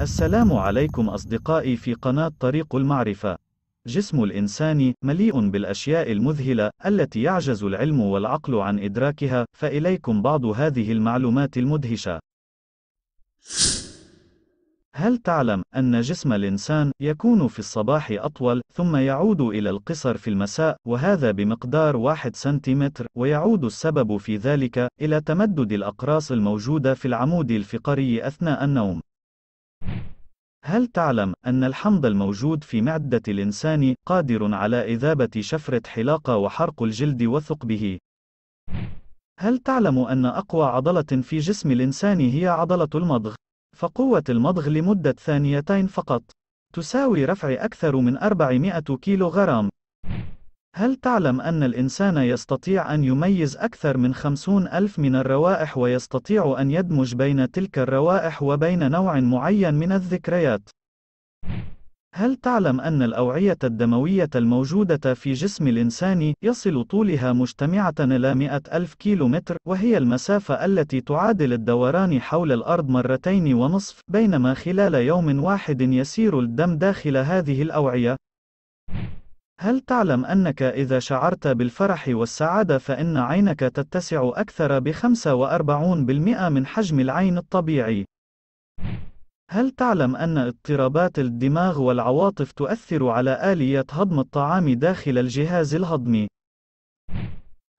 السلام عليكم أصدقائي في قناة طريق المعرفة. جسم الإنسان مليء بالأشياء المذهلة التي يعجز العلم والعقل عن إدراكها، فإليكم بعض هذه المعلومات المدهشة. هل تعلم أن جسم الإنسان يكون في الصباح أطول ثم يعود إلى القصر في المساء وهذا بمقدار واحد سنتيمتر ويعود السبب في ذلك إلى تمدد الأقراص الموجودة في العمود الفقري أثناء النوم؟ هل تعلم أن الحمض الموجود في معدة الإنسان قادر على إذابة شفرة حلاقة وحرق الجلد وثقبه؟ هل تعلم أن أقوى عضلة في جسم الإنسان هي عضلة المضغ؟ فقوة المضغ لمدة ثانيتين فقط تساوي رفع أكثر من 400 كيلوغرام هل تعلم أن الإنسان يستطيع أن يميز أكثر من خمسون ألف من الروائح ويستطيع أن يدمج بين تلك الروائح وبين نوع معين من الذكريات؟ هل تعلم أن الأوعية الدموية الموجودة في جسم الإنسان يصل طولها مجتمعة إلى 100 ألف كيلو متر وهي المسافة التي تعادل الدوران حول الأرض مرتين ونصف بينما خلال يوم واحد يسير الدم داخل هذه الأوعية هل تعلم أنك إذا شعرت بالفرح والسعادة فإن عينك تتسع أكثر ب 45% من حجم العين الطبيعي؟ هل تعلم أن اضطرابات الدماغ والعواطف تؤثر على آلية هضم الطعام داخل الجهاز الهضمي؟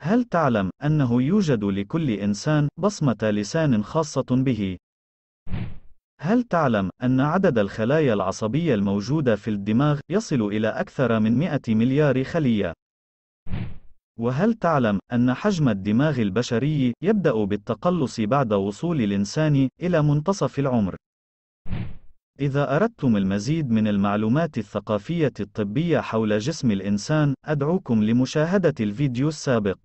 هل تعلم أنه يوجد لكل إنسان بصمة لسان خاصة به؟ هل تعلم أن عدد الخلايا العصبية الموجودة في الدماغ يصل إلى أكثر من 100 مليار خلية؟ وهل تعلم أن حجم الدماغ البشري يبدأ بالتقلص بعد وصول الإنسان إلى منتصف العمر؟ إذا أردتم المزيد من المعلومات الثقافية الطبية حول جسم الإنسان، أدعوكم لمشاهدة الفيديو السابق.